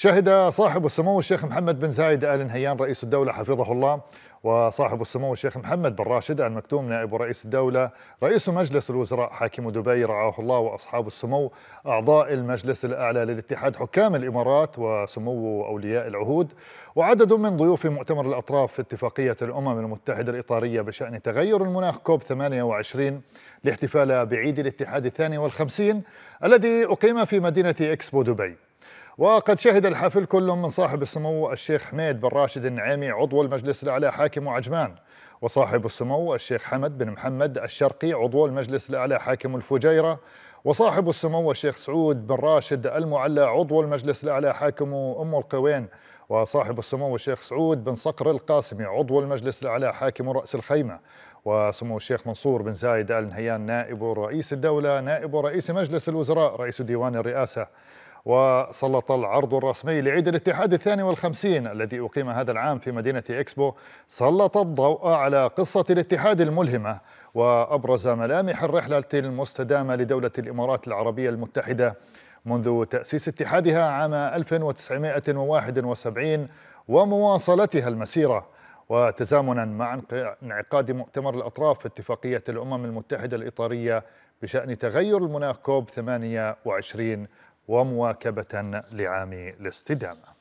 شهد صاحب السمو الشيخ محمد بن زايد ال نهيان رئيس الدوله حفظه الله وصاحب السمو الشيخ محمد بن راشد ال مكتوم نائب رئيس الدوله رئيس مجلس الوزراء حاكم دبي رعاه الله واصحاب السمو اعضاء المجلس الاعلى للاتحاد حكام الامارات وسمو اولياء العهود وعدد من ضيوف مؤتمر الاطراف في اتفاقيه الامم المتحده الاطاريه بشان تغير المناخ كوب 28 لاحتفال بعيد الاتحاد الثاني والخمسين الذي اقيم في مدينه اكسبو دبي وقد شهد الحفل كل من صاحب السمو الشيخ حميد بن راشد النعيمي عضو المجلس الأعلى حاكم عجمان وصاحب السمو الشيخ حمد بن محمد الشرقي عضو المجلس الأعلى حاكم الفجيرة وصاحب السمو الشيخ سعود بن راشد المعلى عضو المجلس الأعلى حاكم أم القوين وصاحب السمو الشيخ سعود بن صقر القاسمي عضو المجلس الأعلى حاكم رأس الخيمة وسمو الشيخ منصور بن زايد آل نهيان نائب رئيس الدولة نائب رئيس مجلس الوزراء رئيس ديوان الرئاسة وسلط العرض الرسمي لعيد الاتحاد الثاني والخمسين الذي أقيم هذا العام في مدينة إكسبو سلط الضوء على قصة الاتحاد الملهمة وأبرز ملامح الرحلة المستدامة لدولة الإمارات العربية المتحدة منذ تأسيس اتحادها عام 1971 ومواصلتها المسيرة وتزامنا مع انعقاد مؤتمر الأطراف في اتفاقية الأمم المتحدة الإطارية بشأن تغير المناخ كوب 28 ومواكبة لعام الاستدامة